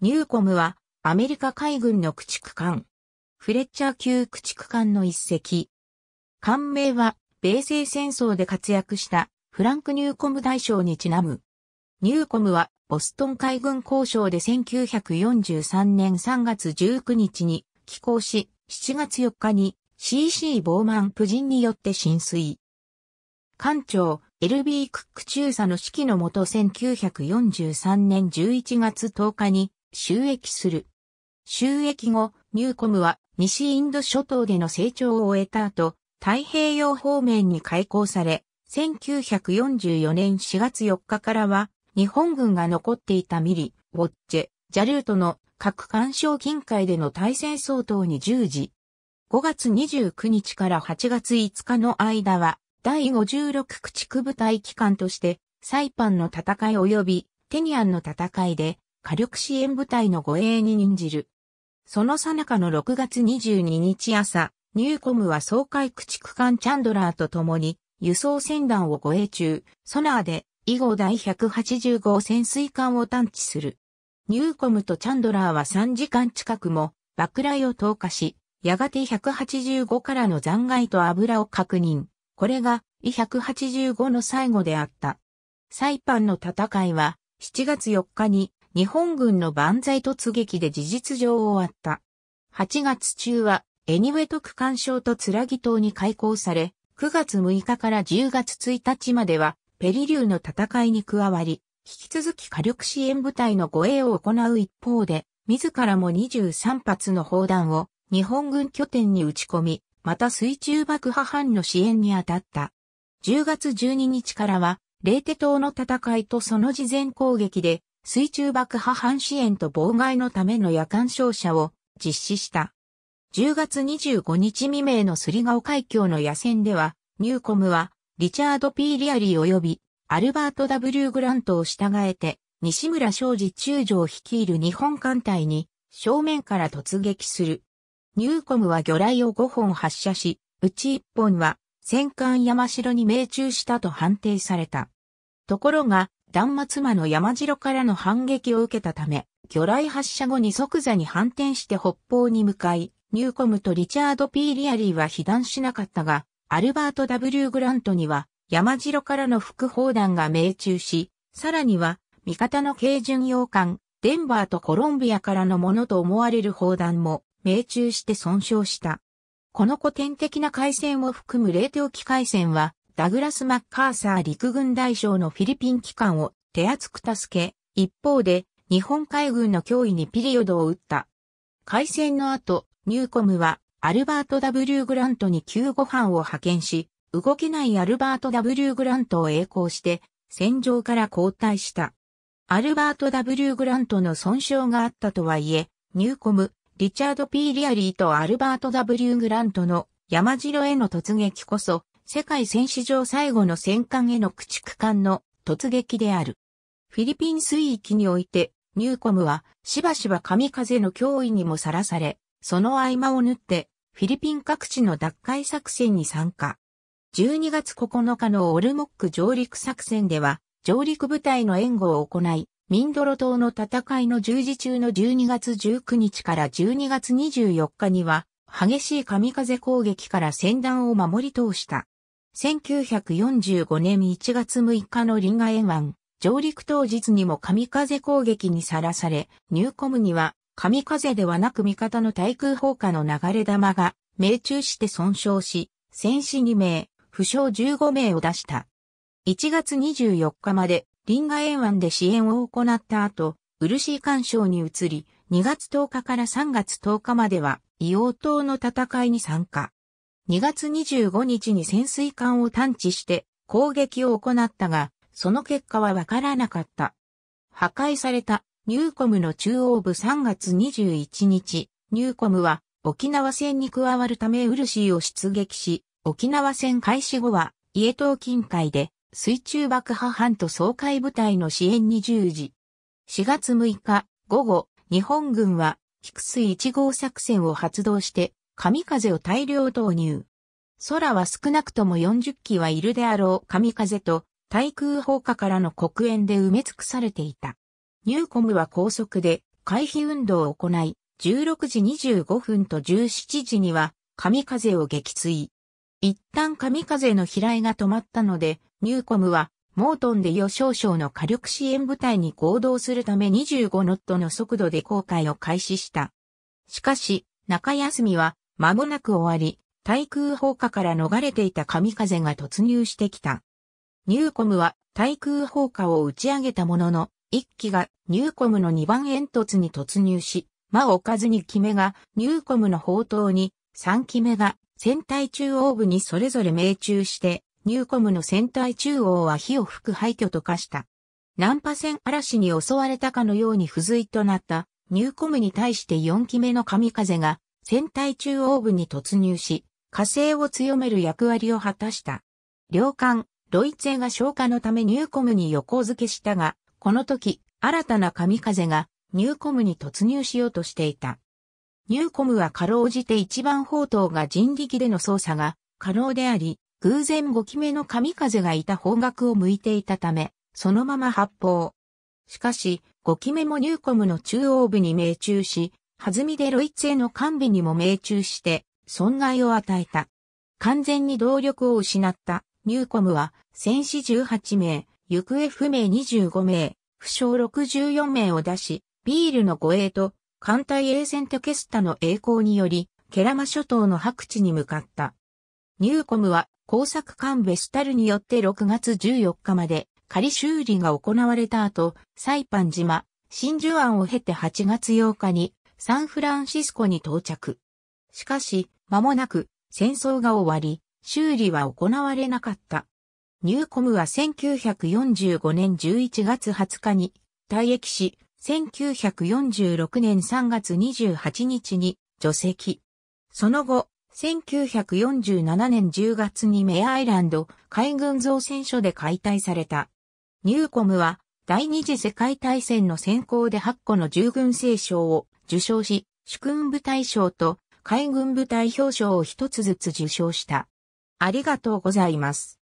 ニューコムはアメリカ海軍の駆逐艦。フレッチャー級駆逐艦の一隻。艦名は米西戦争で活躍したフランク・ニューコム大将にちなむ。ニューコムはボストン海軍交渉で1943年3月19日に寄港し、7月4日に CC ボーマン夫人によって浸水。艦長、LB クック中佐の指揮のもと1943年11月10日に収益する。収益後、ニューコムは西インド諸島での成長を終えた後、太平洋方面に開港され、1944年4月4日からは、日本軍が残っていたミリ、ウォッチェ、ジャルートの各干渉近海での対戦相当に従事。5月29日から8月5日の間は、第56駆逐部隊機関として、サイパンの戦い及び、テニアンの戦いで、火力支援部隊の護衛に任じる。その最中の6月22日朝、ニューコムは総海駆逐艦チャンドラーと共に輸送船団を護衛中、ソナーで以後第180号潜水艦を探知する。ニューコムとチャンドラーは3時間近くも爆雷を投下し、やがて185からの残骸と油を確認。これが E185 の最後であった。サイパンの戦いは7月4日に日本軍の万歳突撃で事実上終わった。8月中は、エニウェト区間省とつらぎ島に開港され、9月6日から10月1日までは、ペリリューの戦いに加わり、引き続き火力支援部隊の護衛を行う一方で、自らも23発の砲弾を日本軍拠点に打ち込み、また水中爆破班の支援に当たった。10月12日からは、レーテ島の戦いとその事前攻撃で、水中爆破反支援と妨害のための夜間照射を実施した。10月25日未明のスリガオ海峡の野戦では、ニューコムは、リチャード・ P・ リアリー及び、アルバート・ W・ グラントを従えて、西村昌司中将率いる日本艦隊に、正面から突撃する。ニューコムは魚雷を5本発射し、うち1本は、戦艦山城に命中したと判定された。ところが、断末魔の山城からの反撃を受けたため、魚雷発射後に即座に反転して北方に向かい、ニューコムとリチャード・ P・ リアリーは被弾しなかったが、アルバート・ W・ グラントには山城からの副砲弾が命中し、さらには味方の軽巡洋艦、デンバーとコロンビアからのものと思われる砲弾も命中して損傷した。この古典的な海戦を含む冷凍機海戦は、ダグラス・マッカーサー陸軍大将のフィリピン機関を手厚く助け、一方で日本海軍の脅威にピリオドを打った。海戦の後、ニューコムはアルバート・ W・ グラントに救護班を派遣し、動けないアルバート・ W・ グラントを栄光して、戦場から交代した。アルバート・ W・ グラントの損傷があったとはいえ、ニューコム、リチャード・ P・ リアリーとアルバート・ W・ グラントの山城への突撃こそ、世界戦史上最後の戦艦への駆逐艦の突撃である。フィリピン水域において、ニューコムはしばしば神風の脅威にもさらされ、その合間を縫ってフィリピン各地の奪回作戦に参加。12月9日のオルモック上陸作戦では、上陸部隊の援護を行い、ミンドロ島の戦いの十字中の12月19日から12月24日には、激しい神風攻撃から戦団を守り通した。1945年1月6日のリンガ沿岸、上陸当日にも神風攻撃にさらされ、ニューコムには神風ではなく味方の対空砲火の流れ玉が命中して損傷し、戦死2名、負傷15名を出した。1月24日までリンガ沿岸で支援を行った後、ー干渉に移り、2月10日から3月10日までは硫黄島の戦いに参加。2月25日に潜水艦を探知して攻撃を行ったが、その結果はわからなかった。破壊されたニューコムの中央部3月21日、ニューコムは沖縄戦に加わるため漆を出撃し、沖縄戦開始後は、伊江島近海で水中爆破班と総海部隊の支援に従事。4月6日午後、日本軍は、菊水1号作戦を発動して、神風を大量投入。空は少なくとも40機はいるであろう神風と対空砲火からの黒煙で埋め尽くされていた。ニューコムは高速で回避運動を行い、16時25分と17時には神風を撃墜。一旦神風の飛来が止まったので、ニューコムはモートンで予少々の火力支援部隊に合同するため25ノットの速度で航海を開始した。しかし、中休みは間もなく終わり、対空砲火から逃れていた神風が突入してきた。ニューコムは対空砲火を打ち上げたものの、一機がニューコムの2番煙突に突入し、間を置かずにキメがニューコムの砲塔に、3機目が船体中央部にそれぞれ命中して、ニューコムの船体中央は火を吹く廃墟と化した。ナンパ船嵐に襲われたかのように不随となったニューコムに対して4機目の神風が天体中央部に突入し、火星を強める役割を果たした。両艦、ドイツが消化のためニューコムに横付けしたが、この時、新たな神風がニューコムに突入しようとしていた。ニューコムはかろうじて一番砲塔が人力での操作が可能であり、偶然5機目の神風がいた方角を向いていたため、そのまま発砲。しかし、5機目もニューコムの中央部に命中し、弾みでロイツへの完備にも命中して損害を与えた。完全に動力を失ったニューコムは戦死18名、行方不明25名、負傷64名を出し、ビールの護衛と艦隊衛ントケスタの栄光により、ケラマ諸島の白地に向かった。ニューコムは工作艦ベスタルによって6月14日まで仮修理が行われた後、サイパン島、真珠湾を経て8月8日にサンフランシスコに到着。しかし、間もなく戦争が終わり、修理は行われなかった。ニューコムは1945年11月20日に退役し、1946年3月28日に除籍。その後、1947年10月にメアアイランド海軍造船所で解体された。ニューコムは第二次世界大戦の先行で8個の従軍聖章を受賞し、主君部大賞と海軍部代表賞を一つずつ受賞した。ありがとうございます。